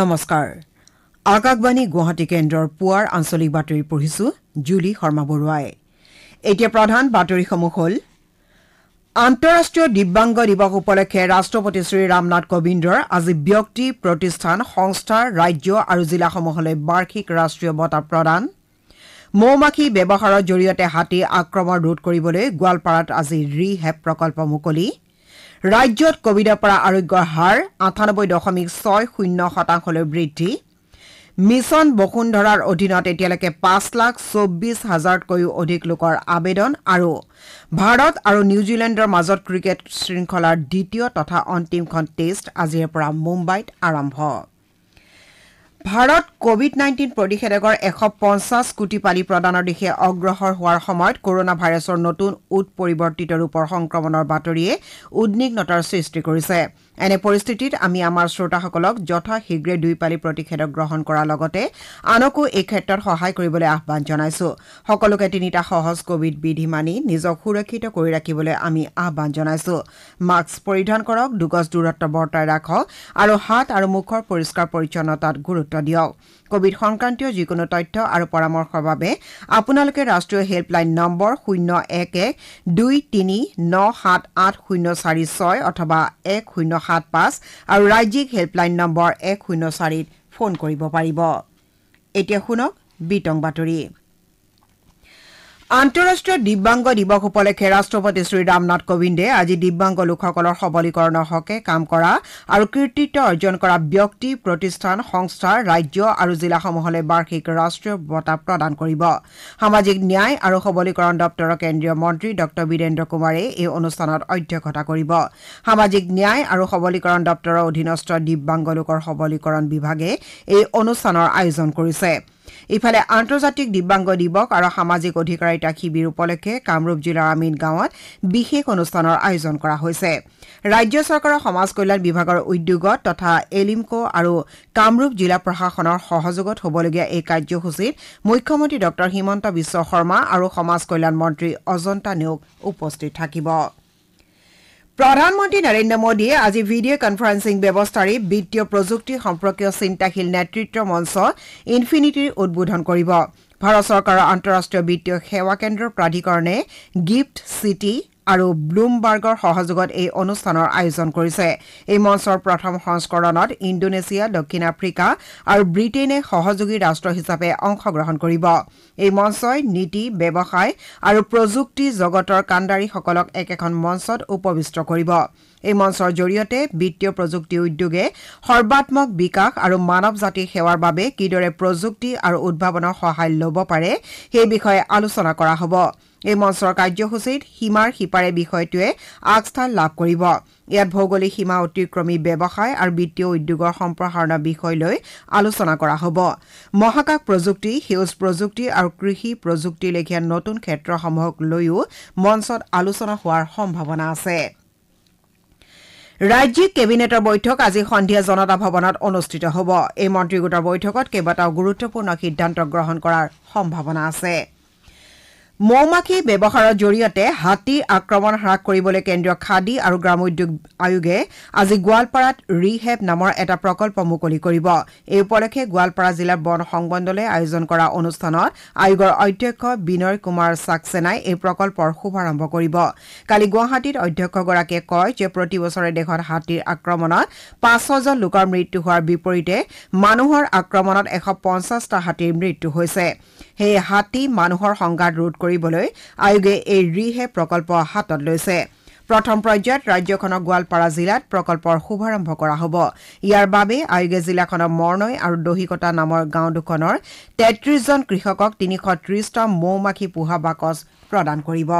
নমস্কাৰ আকাশবাণী গুৱাহাটী কেন্দ্ৰৰ পুৱাৰ আঞ্চলিক বাতৰি পঢ়িছো জুলি শৰ্মা বৰুৱাই এতিয়া প্ৰধান বাতৰিসমূহ হ'ল আন্তঃৰাষ্ট্ৰীয় দিব্যাংগ দিৱস উপলক্ষে ৰাষ্ট্ৰপতি শ্ৰীৰামনাথ কোবিন্দৰ আজি ব্যক্তি প্ৰতিষ্ঠান সংস্থা ৰাজ্য আৰু জিলাসমূহলৈ বাৰ্ষিক ৰাষ্ট্ৰীয় বঁটা প্ৰদান মৌ মাখি ব্যৱহাৰৰ জৰিয়তে হাতী আক্ৰমণ ৰোধ কৰিবলৈ গোৱালপাৰাত আজি ৰি হেপ প্ৰকল্প মুকলি ৰাজ্যত কোভিডৰ পৰা আৰোগ্যৰ হাৰ আঠানব্বৈ দশমিক ছয় শূন্য শতাংশলৈ বৃদ্ধি মিছন বসুন্ধৰাৰ অধীনত এতিয়ালৈকে পাঁচ লাখ চৌব্বিছ হাজাৰতকৈও অধিক লোকৰ আবেদন আৰু ভাৰত আৰু নিউজিলেণ্ডৰ মাজত ক্ৰিকেট শৃংখলাৰ দ্বিতীয় তথা অন্তিমখন টেষ্ট আজিৰে পৰা মুম্বাইত আৰম্ভ ভাৰত কোভিড নাইণ্টিন প্ৰতিষেধকৰ এশ পঞ্চাছ কোটি পালি প্ৰদানৰ দিশে অগ্ৰসৰ হোৱাৰ সময়ত কৰোণা ভাইৰাছৰ নতুন উৎপৰিৱৰ্তিত ৰূপৰ সংক্ৰমণৰ বাতৰিয়ে উদ্বিগ্নতাৰ সৃষ্টি কৰিছে এনে পৰিস্থিতিত আমি আমাৰ শ্ৰোতাসকলক যথাশীঘ্ৰে দুই পালি প্ৰতিষেধক গ্ৰহণ কৰাৰ লগতে আনকো এই ক্ষেত্ৰত সহায় কৰিবলৈ আহান জনাইছো সকলোকে তিনিটা সহজ কোভিড বিধি মানি নিজক সুৰক্ষিত কৰি ৰাখিবলৈ আমি আহান জনাইছো মাস্ক পৰিধান কৰক দুগজ দূৰত্ব বৰ্তাই ৰাখক আৰু হাত আৰু মুখৰ পৰিষ্কাৰ পৰিচ্ছন্নতাত গুৰুত্ব দিয়ক কোভিড সংক্ৰান্তীয় যিকোনো তথ্য আৰু পৰামৰ্শৰ বাবে আপোনালোকে ৰাষ্ট্ৰীয় হেল্পলাইন নম্বৰ শূন্য এক এক দুই তিনি ন সাত আঠ শূন্য চাৰি ছয় অথবা এক শূন্য সাত পাঁচ আৰু ৰাজ্যিক হেল্পলাইন নম্বৰ এক শূন্য চাৰিত ফোন কৰিব পাৰিব আন্তঃৰাষ্ট্ৰীয় দিব্যাংগ দিৱস উপলক্ষে ৰাষ্ট্ৰপতি শ্ৰীৰামনাথ কোবিন্দে আজি দিব্যাংগ লোকসকলৰ সবলীকৰণৰ হকে কাম কৰা আৰু কৃতিত্ব অৰ্জন কৰা ব্যক্তি প্ৰতিষ্ঠান সংস্থা ৰাজ্য আৰু জিলাসমূহলৈ বাৰ্ষিক ৰাষ্ট্ৰীয় বঁটা প্ৰদান কৰিব সামাজিক ন্যায় আৰু সবলীকৰণ দপ্তৰৰ কেন্দ্ৰীয় মন্ত্ৰী ডঃ বীৰেন্দ্ৰ কুমাৰে এই অনুষ্ঠানত অধ্যক্ষতা কৰিব সামাজিক ন্যায় আৰু সবলীকৰণ দপ্তৰৰ অধীনস্থ দিব্যাংগ লোকৰ সবলীকৰণ বিভাগে এই অনুষ্ঠানৰ আয়োজন কৰিছে ইফালে আন্তৰ্জাতিক দিব্যাংগ দিৱস আৰু সামাজিক অধিকাৰিতা শিবিৰ উপলক্ষে কামৰূপ জিলাৰ আমিন গাঁৱত বিশেষ অনুষ্ঠানৰ আয়োজন কৰা হৈছে ৰাজ্য চৰকাৰৰ সমাজ কল্যাণ বিভাগৰ উদ্যোগত তথা এলিমকো আৰু কামৰূপ জিলা প্ৰশাসনৰ সহযোগত হ'বলগীয়া এই কাৰ্যসূচীত মুখ্যমন্ত্ৰী ডঃ হিমন্ত বিশ্ব শৰ্মা আৰু সমাজ কল্যাণ মন্ত্ৰী অজন্তা নেওগ উপস্থিত থাকিব প্ৰধানমন্ত্ৰী নৰেন্দ্ৰ মোদীয়ে আজি ভিডিঅ' কনফাৰেন্সিং ব্যৱস্থাৰে বিত্তীয় প্ৰযুক্তি সম্পৰ্কীয় চিন্তাশীল নেতৃত্ব মঞ্চ ইনফিনিটিৰ উদ্বোধন কৰিব ভাৰত চৰকাৰৰ আন্তঃৰাষ্ট্ৰীয় বিত্তীয় সেৱা কেন্দ্ৰৰ প্ৰাধিকৰণে গিফ্ট চিটি আৰু ব্লুমবাৰ্গৰ সহযোগত এই অনুষ্ঠানৰ আয়োজন কৰিছে এই মঞ্চৰ প্ৰথম সংস্কৰণত ইণ্ডোনেছিয়া দক্ষিণ আফ্ৰিকা আৰু ব্ৰিটেইনে সহযোগী ৰাষ্ট্ৰ হিচাপে অংশগ্ৰহণ কৰিব এই মঞ্চই নীতি ব্যৱসায় আৰু প্ৰযুক্তি জগতৰ কাণ্ডাৰীসকলক একেখন মঞ্চত উপবিষ্ট কৰিব এই মঞ্চৰ জৰিয়তে বিত্তীয় প্ৰযুক্তি উদ্যোগে সৰ্বাম্মক বিকাশ আৰু মানৱ জাতিৰ সেৱাৰ বাবে কিদৰে প্ৰযুক্তি আৰু উদ্ভাৱনৰ সহায় ল'ব পাৰে সেই বিষয়ে আলোচনা কৰা হ'ব এই মঞ্চৰ কাৰ্যসূচীত সীমাৰ সিপাৰে বিষয়টোৱে আগস্থান লাভ কৰিব ইয়াত ভৌগোলিক সীমা অতিক্ৰমী ব্যৱসায় আৰু বিত্তীয় উদ্যোগৰ সম্প্ৰসাৰণৰ বিষয় লৈ আলোচনা কৰা হ'ব মহাকাশ প্ৰযুক্তি সেউজ প্ৰযুক্তি আৰু কৃষি প্ৰযুক্তি লেখীয়া নতুন ক্ষেত্ৰসমূহক লৈও মঞ্চত আলোচনা হোৱাৰ সম্ভাৱনা আছে ৰাজ্যিক কেবিনেটৰ বৈঠক আজি সন্ধিয়া জনতা ভৱনত অনুষ্ঠিত হ'ব এই মন্ত্ৰী গোটৰ বৈঠকত কেইবাটাও গুৰুত্বপূৰ্ণ সিদ্ধান্ত গ্ৰহণ কৰাৰ সম্ভাৱনা আছে মৌমাখি ব্যৱহাৰৰ জৰিয়তে হাতীৰ আক্ৰমণ হ্ৰাস কৰিবলৈ কেন্দ্ৰীয় খাদী আৰু গ্ৰামোদ্যোগ আয়োগে আজি গোৱালপাৰাত ৰিহেব নামৰ এটা প্ৰকল্প মুকলি কৰিব এই উপলক্ষে গোৱালপাৰা জিলাৰ বন সংবন্ধলৈ আয়োজন কৰা অনুষ্ঠানত আয়োগৰ অধ্যক্ষ বিনয় কুমাৰ ছাক্সেনাই এই প্ৰকল্পৰ শুভাৰম্ভ কৰিব কালি গুৱাহাটীত অধ্যক্ষগৰাকীয়ে কয় যে প্ৰতিবছৰে দেশত হাতীৰ আক্ৰমণত পাঁচ ছজন লোকৰ মৃত্যু হোৱাৰ বিপৰীতে মানুহৰ আক্ৰমণত এশ পঞ্চাছটা হাতীৰ মৃত্যু হৈছে সেয়ে হাতী মানুহৰ সংঘাত ৰোধ কৰিবলৈ আয়োগে এই ৰিহে প্ৰকল্প হাতত লৈছে প্ৰথম পৰ্যায়ত ৰাজ্যখনৰ গোৱালপাৰা জিলাত প্ৰকল্পৰ শুভাৰম্ভ কৰা হ'ব ইয়াৰ বাবে আয়োগে জিলাখনৰ মৰণৈ আৰু দহিকটা নামৰ গাঁও দুখনৰ তেত্ৰিশজন কৃষকক তিনিশ ত্ৰিশটা মাখি পোহা বাকচ প্ৰদান কৰিব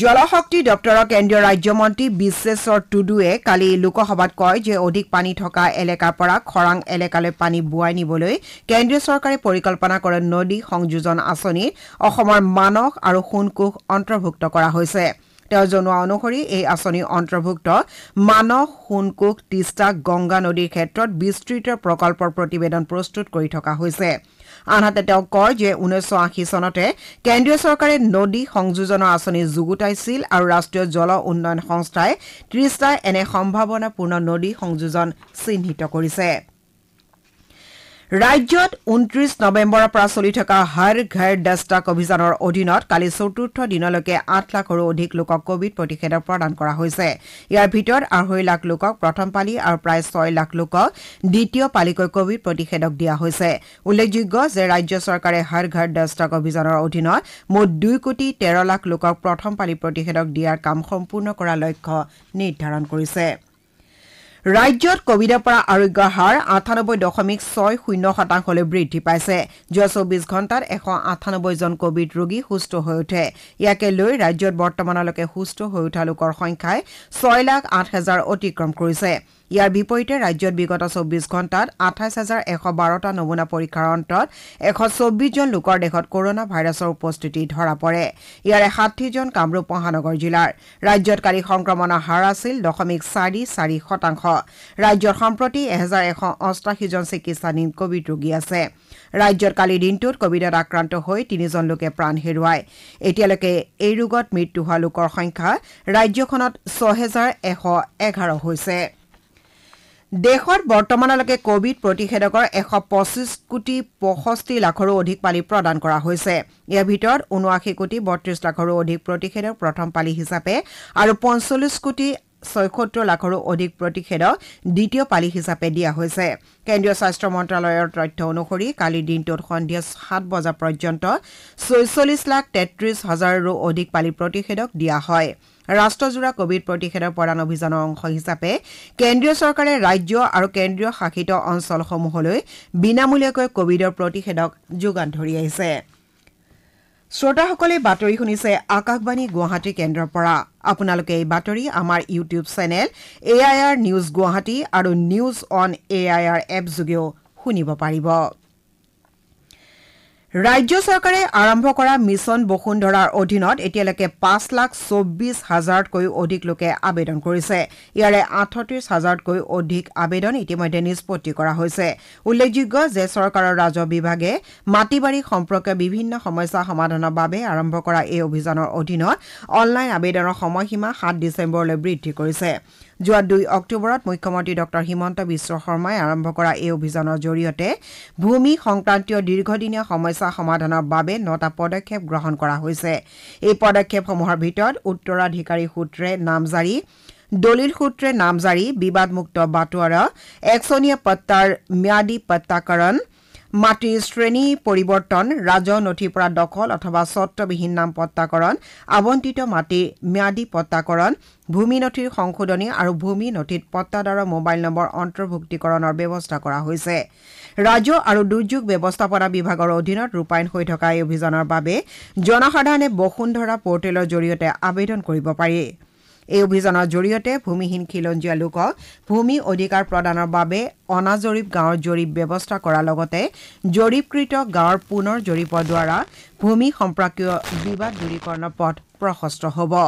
জলশক্তি দপ্তৰৰ কেন্দ্ৰীয় ৰাজ্যমন্ত্ৰী বিশ্বেশ্বৰ টুডুৱে কালি লোকসভাত কয় যে অধিক পানী থকা এলেকাৰ পৰা খৰাং এলেকালৈ পানী বোৱাই নিবলৈ কেন্দ্ৰীয় চৰকাৰে পৰিকল্পনা কৰা নদী সংযোজন আঁচনিত অসমৰ মানস আৰু সোণকোষ অন্তৰ্ভুক্ত কৰা হৈছে তেওঁ জনোৱা অনুসৰি এই আঁচনি অন্তৰ্ভুক্ত মানস সোণকোষ তিষ্টা গংগা নদীৰ ক্ষেত্ৰত বিস্তৃত প্ৰকল্পৰ প্ৰতিবেদন প্ৰস্তুত কৰি থকা হৈছে আনহাতে তেওঁ কয় যে ঊনৈছশ আশী চনতে কেন্দ্ৰীয় চৰকাৰে নদী সংযোজনৰ আঁচনি যুগুতাইছিল আৰু ৰাষ্ট্ৰীয় জল উন্নয়ন সংস্থাই ত্ৰিশটাই এনে সম্ভাৱনাপূৰ্ণ নদী সংযোজন চিহ্নিত কৰিছে ৰাজ্যত ঊনত্ৰিছ নৱেম্বৰৰ পৰা চলি থকা হৰ ঘৰ দস্তক অভিযানৰ অধীনত কালি চতুৰ্থ দিনলৈকে আঠ লাখৰো অধিক লোকক কোৱিড প্ৰতিষেধক প্ৰদান কৰা হৈছে ইয়াৰ ভিতৰত আঢ়ৈ লাখ লোকক প্ৰথম পালি আৰু প্ৰায় ছয় লাখ লোকক দ্বিতীয় পালিকৈ কোৱিড প্ৰতিষেধক দিয়া হৈছে উল্লেখযোগ্য যে ৰাজ্য চৰকাৰে হৰ ঘৰ দস্তক অভিযানৰ অধীনত মুঠ দুই কোটি তেৰ লাখ লোকক প্ৰথম পালি প্ৰতিষেধক দিয়াৰ কাম সম্পূৰ্ণ কৰাৰ লক্ষ্য নিৰ্ধাৰণ কৰিছে ৰাজ্যত কোভিডৰ পৰা আৰোগ্য হাৰ আঠানব্বৈ দশমিক ছয় শূন্য শতাংশলৈ বৃদ্ধি পাইছে যোৱা চৌবিছ ঘণ্টাত এশ আঠানব্বৈজন কোভিড ৰোগী সুস্থ হৈ উঠে ইয়াকে লৈ ৰাজ্যত বৰ্তমানলৈকে সুস্থ হৈ উঠা লোকৰ সংখ্যাই ছয় লাখ আঠ হেজাৰ অতিক্ৰম কৰিছে ইয়াৰ বিপৰীতে ৰাজ্যত বিগত চৌবিছ ঘণ্টাত আঠাইছ হাজাৰ এশ বাৰটা নমুনা পৰীক্ষাৰ অন্তত এশ চৌব্বিছজন লোকৰ দেশত কৰনা ভাইৰাছৰ উপস্থিতি ধৰা পৰে ইয়াৰে ষাঠিজন কামৰূপ মহানগৰ জিলাৰ ৰাজ্যত কালি সংক্ৰমণৰ হাৰ আছিল দশমিক চাৰি চাৰি শতাংশ ৰাজ্যত সম্প্ৰতি এহেজাৰ এশ অষ্টাশীজন চিকিৎসাধীন কোভিড ৰোগী আছে ৰাজ্যত কালিৰ দিনটোত কোভিডত আক্ৰান্ত হৈ তিনিজন লোকে প্ৰাণ হেৰুৱায় এতিয়ালৈকে এই ৰোগত মৃত্যু হোৱা লোকৰ সংখ্যা ৰাজ্যখনত ছহেজাৰ এশ এঘাৰ হৈছে দেশত বৰ্তমানলৈকে কোভিড প্ৰতিষেধকৰ এশ পঁচিছ কোটি পঁষষ্ঠি লাখৰো অধিক পালি প্ৰদান কৰা হৈছে ইয়াৰ ভিতৰত ঊনাশী কোটি বত্ৰিশ লাখৰো অধিক প্ৰতিষেধক প্ৰথম পালি হিচাপে আৰু পঞ্চল্লিছ কোটি ছয়সত্তৰ লাখৰো অধিক প্ৰতিষেধক দ্বিতীয় পালি হিচাপে দিয়া হৈছে কেন্দ্ৰীয় স্বাস্থ্য মন্ত্ৰালয়ৰ তথ্য অনুসৰি কালিৰ দিনটোত সন্ধিয়া সাত বজা পৰ্যন্ত ছয়চল্লিছ লাখ তেত্ৰিছ হাজাৰৰো অধিক পালি প্ৰতিষেধক দিয়া হয় ৰাষ্ট্ৰজোৰা কোভিড প্ৰতিষেধক প্ৰদান অভিযানৰ অংশ হিচাপে কেন্দ্ৰীয় চৰকাৰে ৰাজ্য আৰু কেন্দ্ৰীয় শাসিত অঞ্চলসমূহলৈ বিনামূলীয়াকৈ কোভিডৰ প্ৰতিষেধক যোগান ধৰি আহিছে শ্ৰোতাসকলে বাতৰি শুনিছে আকাশবাণী গুৱাহাটী কেন্দ্ৰৰ পৰা আপোনালোকে এই বাতৰি আমাৰ YouTube channel A I R news Guwahati আৰু news on A I R এপযোগেও শুনিব পাৰিব ৰাজ্য চৰকাৰে আৰম্ভ কৰা মিছন বসুন্ধৰাৰ অধীনত এতিয়ালৈকে পাঁচ লাখ চৌব্বিছ হাজাৰতকৈও অধিক লোকে আবেদন কৰিছে ইয়াৰে আঠত্ৰিশ হাজাৰতকৈও অধিক আবেদন ইতিমধ্যে নিষ্পত্তি কৰা হৈছে উল্লেখযোগ্য যে চৰকাৰৰ ৰাজহ বিভাগে মাটি বাৰী সম্পৰ্কীয় বিভিন্ন সমস্যা সমাধানৰ বাবে আৰম্ভ কৰা এই অভিযানৰ অধীনত অনলাইন আবেদনৰ সময়সীমা সাত ডিচেম্বৰলৈ বৃদ্ধি কৰিছে যোৱা দুই অক্টোবৰত মুখ্যমন্ত্ৰী ডঃ হিমন্ত বিশ্ব শৰ্মাই আৰম্ভ কৰা এই অভিযানৰ জৰিয়তে ভূমি সংক্ৰান্তীয় দীৰ্ঘদিনীয়া সমস্যা সমাধানৰ বাবে নটা পদক্ষেপ গ্ৰহণ কৰা হৈছে এই পদক্ষেপসমূহৰ ভিতৰত উত্তৰাধিকাৰী সূত্ৰে নামজাৰী দলিল সূত্ৰে নামজাৰী বিবাদমুক্ত বাটোৱাৰা একচনীয়া পট্টাৰ ম্যাদী পট্টাকৰণ মাটিৰ শ্ৰেণী পৰিৱৰ্তন ৰাজহ নথিৰ পৰা দখল অথবা স্বত্বিহীন নাম পত্তাকৰণ আৱণ্টিত মাটিৰ ম্যাদী পত্তাকৰণ ভূমি নথিৰ সংশোধনী আৰু ভূমি নথিত পত্তাদাৰৰ মোবাইল নম্বৰ অন্তৰ্ভুক্তিকৰণৰ ব্যৱস্থা কৰা হৈছে ৰাজহ আৰু দুৰ্যোগ ব্যৱস্থাপনা বিভাগৰ অধীনত ৰূপায়ণ হৈ থকা এই অভিযানৰ বাবে জনসাধাৰণে বসুন্ধৰা পৰ্টেলৰ জৰিয়তে আবেদন কৰিব পাৰি এই অভিযানৰ জৰিয়তে ভূমিহীন খিলঞ্জীয়া লোকক ভূমি অধিকাৰ প্ৰদানৰ বাবে অনাজৰীপ গাঁৱৰ জৰীপ ব্যৱস্থা কৰাৰ লগতে জৰীপকৃত গাঁৱৰ পুনৰ জৰীপৰ দ্বাৰা ভূমি সম্পৰ্কীয় বিবাদ দূৰীকৰণৰ পথ প্ৰশস্ত হ'ব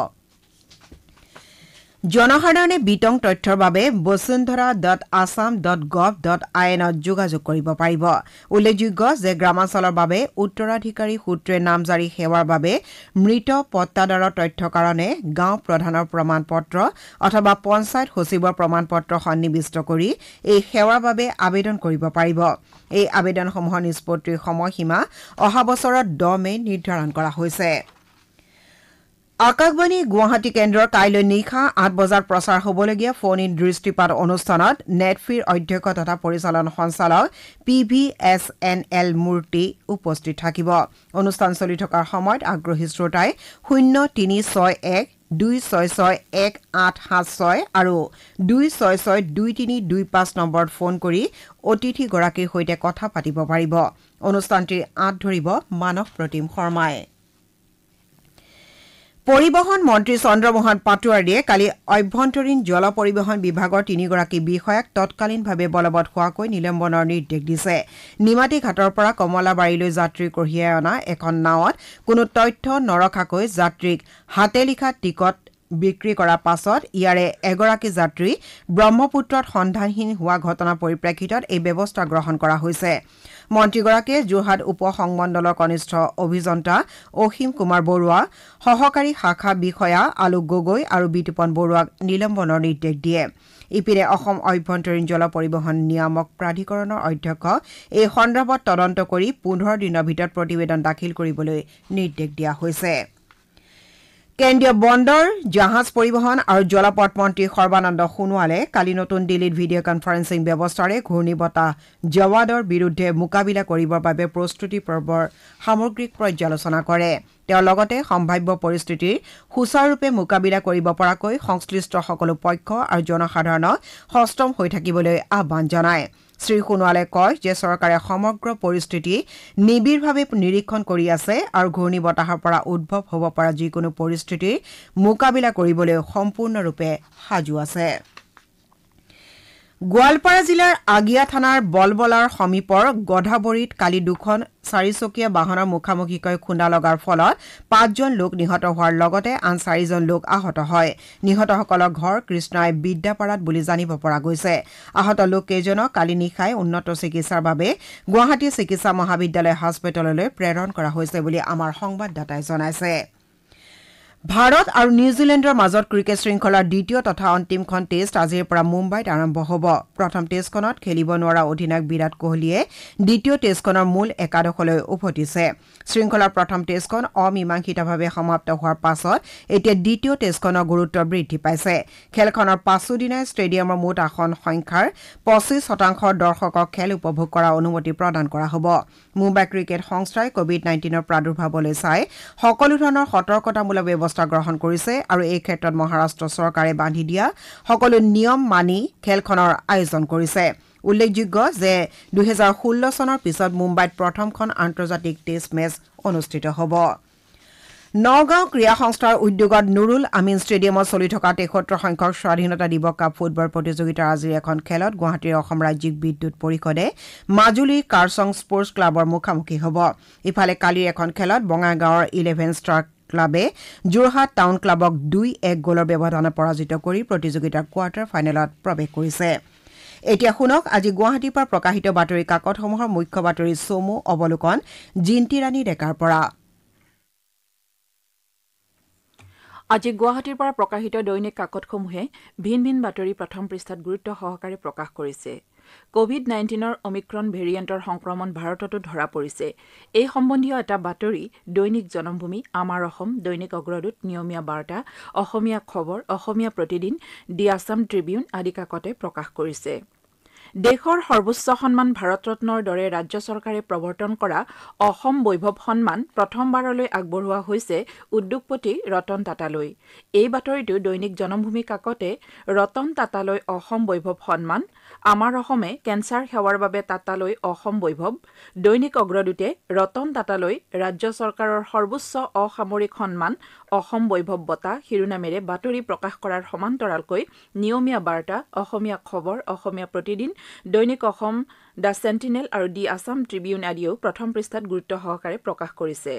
জনসাধাৰণে বিতং তথ্যৰ বাবে Basundhara dot Assam dot gov dot I এনত যোগাযোগ কৰিব পাৰিব উল্লেখযোগ্য যে গ্ৰামাঞ্চলৰ বাবে উত্তৰাধিকাৰী সূত্ৰে নাম নামজাৰি সেৱাৰ বাবে মৃত পট্টাদাৰৰ তথ্যৰ কাৰণে গাঁও প্ৰধানৰ প্ৰমাণ পত্ৰ অথবা পঞ্চায়ত সচিবৰ প্ৰমাণ পত্ৰ সন্নিৱিষ্ট কৰি এই সেৱাৰ বাবে আবেদন কৰিব পাৰিব এই আবেদনসমূহৰ নিষ্পত্তিৰ সময়সীমা অহা বছৰৰ দহ মে নিৰ্ধাৰণ কৰা হৈছে আকাশবাণী গুৱাহাটী কেন্দ্ৰৰ কাইলৈ নিশা আঠ বজাত প্ৰচাৰ হ'বলগীয়া ফোন ইন দৃষ্টিপাত অনুষ্ঠানত নেটফিৰ অধ্যক্ষ তথা পৰিচালন সঞ্চালক P V S N L Murthy উপস্থিত থাকিব অনুষ্ঠান চলি থকাৰ সময়ত আগ্ৰহী শ্ৰোতাই শূন্য তিনি ছয় এক দুই ছয় ছয় এক আঠ সাত ছয় আৰু দুই ছয় ছয় দুই তিনি দুই পাঁচ নম্বৰত ফোন কৰি অতিথিগৰাকীৰ সৈতে কথা পাতিব পাৰিব অনুষ্ঠানটিৰ আঁত ধৰিব মানৱ প্ৰতিম শৰ্মাই পৰিবহন মন্ত্ৰী চন্দ্ৰমোহন পাটোৱাৰীয়ে কালি অভ্যন্তৰীণ জল পৰিবহন বিভাগৰ তিনিগৰাকী বিষয়াক তৎকালীনভাৱে বলবৎ হোৱাকৈ নিলম্বনৰ নিৰ্দেশ দিছে নিমাতীঘাটৰ পৰা কমলাবাৰীলৈ যাত্ৰী কঢ়িয়াই অনা এখন নাৱত কোনো তথ্য নৰখাকৈ যাত্ৰীক হাতে লিখা টিকট বিক্ৰী কৰাৰ পাছত ইয়াৰে এগৰাকী যাত্ৰী ব্ৰহ্মপুত্ৰত সন্ধানহীন হোৱা ঘটনাৰ পৰিপ্ৰেক্ষিতত এই ব্যৱস্থা গ্ৰহণ কৰা হৈছে মন্ত্ৰীগৰাকীয়ে যোৰহাট উপ সংমণ্ডলৰ কনিষ্ঠ অভিযন্তা অসীম কুমাৰ বৰুৱা সহকাৰী শাখা বিষয়া আলোক গগৈ আৰু বিতুপন বৰুৱাক নিলম্বনৰ নিৰ্দেশ দিয়ে ইপিনে অসম অভ্যন্তৰীণ জল পৰিবহণ নিয়ামক প্ৰাধিকৰণৰ অধ্যক্ষ এই সন্দৰ্ভত তদন্ত কৰি পোন্ধৰ দিনৰ ভিতৰত প্ৰতিবেদন দাখিল কৰিবলৈ নিৰ্দেশ দিয়া হৈছে কেন্দ্ৰীয় বন্দৰ জাহাজ পৰিবহণ আৰু জলপথ মন্ত্ৰী সৰ্বানন্দ সোণোৱালে কালি নতুন দিল্লীত ভিডিঅ' কনফাৰেলিং ব্যৱস্থাৰে ঘূৰ্ণী বতাহ জৱাদৰ বিৰুদ্ধে মোকাবিলা কৰিবৰ বাবে প্ৰস্তুতি পৰ্বৰ সামগ্ৰিক পৰ্যালোচনা কৰে তেওঁ লগতে সম্ভাব্য পৰিস্থিতিৰ সুচাৰুৰূপে মোকাবিলা কৰিব পৰাকৈ সংশ্লিষ্ট সকলো পক্ষ আৰু জনসাধাৰণক সষ্টম হৈ থাকিবলৈ আহান জনায় শ্ৰীসোণোৱালে কয় যে চৰকাৰে সমগ্ৰ পৰিস্থিতি নিবিড়ভাৱে নিৰীক্ষণ কৰি আছে আৰু ঘূৰ্ণী বতাহৰ পৰা উদ্ভৱ হ'ব পৰা যিকোনো পৰিস্থিতিৰ মোকাবিলা কৰিবলৈ সম্পূৰ্ণৰূপে সাজু আছে গোৱালপাৰা জিলাৰ আগিয়া থানাৰ বলবলাৰ সমীপৰ গধাবৰীত কালি দুখন চাৰিচকীয়া বাহনৰ মুখামুখিকৈ খুন্দা লগাৰ ফলত পাঁচজন লোক নিহত হোৱাৰ লগতে আন চাৰিজন লোক আহত হয় নিহতসকলৰ ঘৰ কৃষ্ণাই বিদ্যাপাৰাত বুলি জানিব পৰা গৈছে আহত লোককেইজনক কালি নিশাই উন্নত চিকিৎসাৰ বাবে গুৱাহাটী চিকিৎসা মহাবিদ্যালয় হাস্পিটেললৈ প্ৰেৰণ কৰা হৈছে বুলি আমাৰ সংবাদদাতাই জনাইছে ভাৰত আৰু নিউজিলেণ্ডৰ মাজত ক্ৰিকেট শৃংখলাৰ দ্বিতীয় তথা অন্তিমখন টেষ্ট আজিৰ পৰা মুম্বাইত আৰম্ভ হ'ব প্ৰথম টেষ্টখনত খেলিব নোৱাৰা অধিনায়ক বিৰাট কোহলীয়ে দ্বিতীয় টেষ্টখনৰ মূল একাদশলৈ উভতিছে শৃংখলাৰ প্ৰথম টেষ্টখন অমীমাংসিতভাৱে সমাপ্ত হোৱাৰ পাছত এতিয়া দ্বিতীয় টেষ্টখনৰ গুৰুত্ব বৃদ্ধি পাইছে খেলখনৰ পাছোদিনাই ষ্টেডিয়ামৰ মুঠ আসন সংখ্যাৰ পঁচিছ শতাংশ দৰ্শকক খেল উপভোগ কৰাৰ অনুমতি প্ৰদান কৰা হ'ব মুম্বাই ক্ৰিকেট সংস্থাই কোভিড নাইণ্টিনৰ প্ৰাদুৰ্ভাৱলৈ চাই সকলো ধৰণৰ সতৰ্কতামূলক ব্যৱস্থা ব্যৱস্থা গ্ৰহণ কৰিছে আৰু এই ক্ষেত্ৰত মহাৰাষ্ট্ৰ চৰকাৰে বান্ধি দিয়া সকলো নিয়ম মানি খেলখনৰ আয়োজন কৰিছে উল্লেখযোগ্য যে দুহেজাৰ ষোল্ল চনৰ পিছত মুম্বাইত প্ৰথমখন আন্তৰ্জাতিক টেষ্ট মেচ অনুষ্ঠিত হ'ব নগাঁও ক্ৰীড়া সংস্থাৰ উদ্যোগত নুৰুল আমিন ষ্টেডিয়ামত চলি থকা তেসত্তৰ সংখ্যক স্বাধীনতা দিৱস কাপ ফুটবল প্ৰতিযোগিতাৰ আজিৰ এখন খেলত গুৱাহাটীৰ অসম ৰাজ্যিক বিদ্যুৎ পৰিষদে মাজুলীৰ কাৰ্চং স্পৰ্টছ ক্লাবৰ মুখামুখি হ'ব ইফালে কালিৰ এখন খেলত বঙাইগাঁৱৰ ইলেভেন ষ্টাৰ ক্লাবে যোৰহাট টাউন ক্লাবক দুই এক গ'লৰ ব্যৱধানে পৰাজিত কৰি প্ৰতিযোগিতাৰ কোৱাৰ্টাৰ ফাইনেলত প্ৰৱেশ কৰিছে এতিয়া শুনক আজি গুৱাহাটীৰ পৰা প্ৰকাশিত বাতৰি কাকতসমূহৰ মুখ্য বাতৰি চমু অৱলোকন জিন্তী ৰাণী ডেকাৰ পৰা আজি গুৱাহাটীৰ পৰা প্ৰকাশিত দৈনিক কাকতসমূহে ভিন ভিন বাতৰি প্ৰথম পৃষ্ঠাত গুৰুত্ব সহকাৰে প্ৰকাশ কৰিছে কোভিড নাইণ্টিনৰ অমিক্ৰণ ভেৰিয়েণ্টৰ সংক্ৰমণ ভাৰততো ধৰা পৰিছে এই সম্বন্ধীয় এটা বাতৰি দৈনিক জনমভূমি আমাৰ অসম দৈনিক অগ্ৰদূত নিয়মীয়া বাৰ্তা অসমীয়া খবৰ অসমীয়া প্ৰতিদিন দি আছাম ট্ৰিবিউন আদি কাকতে প্ৰকাশ কৰিছে দেশৰ সৰ্বোচ্চ সন্মান ভাৰত ৰত্নৰ দৰে ৰাজ্য চৰকাৰে প্ৰৱৰ্তন কৰা অসম বৈভৱ সন্মান প্ৰথমবাৰলৈ আগবঢ়োৱা হৈছে উদ্যোগপতি ৰতন টাটালৈ এই বাতৰিটো দৈনিক জনমভূমি কাকতে ৰতন টাটালৈ অসম বৈভৱ সন্মান আমাৰ অসমে কেঞ্চাৰ সেৱাৰ বাবে টাটালৈ অসম বৈভৱ দৈনিক অগ্ৰদূতে ৰতন টাটালৈ ৰাজ্য চৰকাৰৰ সৰ্বোচ্চ অসামৰিক সন্মান অসম বৈভৱ বঁটা শিৰোনামেৰে বাতৰি প্ৰকাশ কৰাৰ সমান্তৰালকৈ নিয়মীয়া বাৰ্তা অসমীয়া খবৰ অসমীয়া প্ৰতিদিন দৈনিক অসম দ্য চেণ্টিনেল আৰু দি আছাম ট্ৰিবিউন আদিয়েও প্ৰথম পৃষ্ঠাত গুৰুত্ব সহকাৰে প্ৰকাশ কৰিছে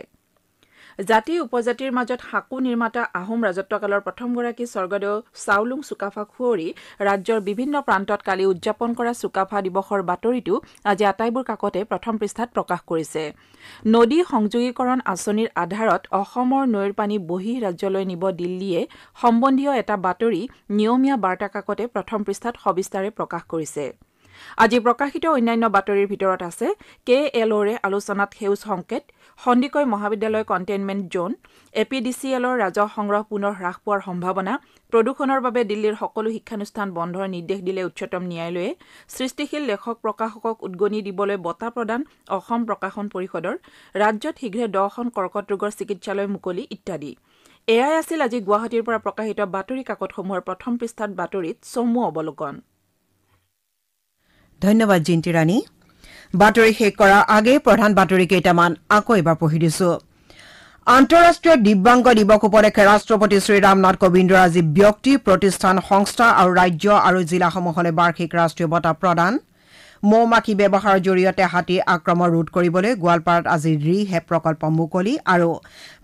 জাতি উপজাতিৰ মাজত সাকু নিৰ্মাতা আহোম ৰাজত্বকালৰ প্ৰথমগৰাকী স্বৰ্গদেউ চাউলুং চুকাফা খুঁৱৰী ৰাজ্যৰ বিভিন্ন প্ৰান্তত কালি উদযাপন কৰা চুকাফা দিৱসৰ বাতৰিটো আজি আটাইবোৰ কাকতে প্ৰথম পৃষ্ঠাত প্ৰকাশ কৰিছে নদী সংযোগীকৰণ আঁচনিৰ আধাৰত অসমৰ নৈৰ পানী বহি ৰাজ্যলৈ নিব দিল্লীয়ে সম্বন্ধীয় এটা বাতৰি নিয়মীয়া বাৰ্তা কাকতে প্ৰথম পৃষ্ঠাত সবিস্তাৰে প্ৰকাশ কৰিছে আজি প্ৰকাশিত অন্যান্য বাতৰিৰ ভিতৰত আছে কে এলৰে আলোচনাত সেউজ সংকেত সন্দিকৈ মহাবিদ্যালয় containment zone A P D C এলৰ ৰাজহ সংগ্ৰহ পুনৰ হ্ৰাস পোৱাৰ সম্ভাৱনা প্ৰদূষণৰ বাবে দিল্লীৰ সকলো শিক্ষানুষ্ঠান বন্ধৰ নিৰ্দেশ দিলে উচ্চতম ন্যায়ালয়ে সৃষ্টিশীল লেখক প্ৰকাশকক উদগনি দিবলৈ বঁটা প্ৰদান অসম প্ৰকাশন পৰিষদৰ ৰাজ্যত শীঘ্ৰে দহখন কৰ্কট ৰোগৰ চিকিৎসালয় মুকলি ইত্যাদি এয়াই আছিল আজি গুৱাহাটীৰ পৰা প্ৰকাশিত বাতৰি কাকতসমূহৰ প্ৰথম পৃষ্ঠাত বাতৰিত চমু অৱলোকন ধন্যবাদ জিন্তী ৰাণী বাতৰি শেষ কৰাৰ আগেয়ে প্ৰধান বাতৰি কেইটামান আকৌ এবাৰ পঢ়ি দিছো আন্তঃৰাষ্ট্ৰীয় দিব্যাংগ দিৱস উপলক্ষে ৰাষ্ট্ৰপতি শ্ৰীৰামনাথ কোবিন্দৰ আজি ব্যক্তি প্ৰতিষ্ঠান সংস্থা আৰু ৰাজ্য আৰু জিলাসমূহলৈ বাৰ্ষিক ৰাষ্ট্ৰীয় বঁটা প্ৰদান মৌ মাখি ব্যৱহাৰৰ জৰিয়তে হাতীৰ আক্ৰমণ ৰোধ কৰিবলৈ গোৱালপাৰাত আজি ৰিহেপ প্ৰকল্প মুকলি আৰু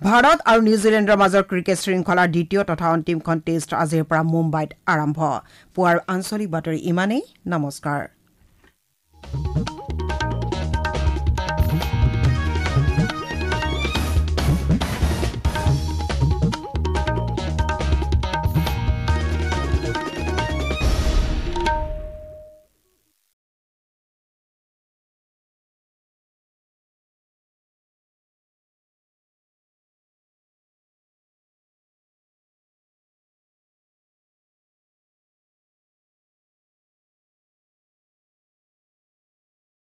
ভাৰত আৰু নিউজিলেণ্ডৰ মাজৰ ক্ৰিকেট শৃংখলাৰ দ্বিতীয় তথা অন্তিমখন টেষ্ট আজিৰ পৰা মুম্বাইত আৰম্ভ পুৱাৰ আঞ্চলিক বাতৰি ইমানেই নমস্কাৰ Thank you.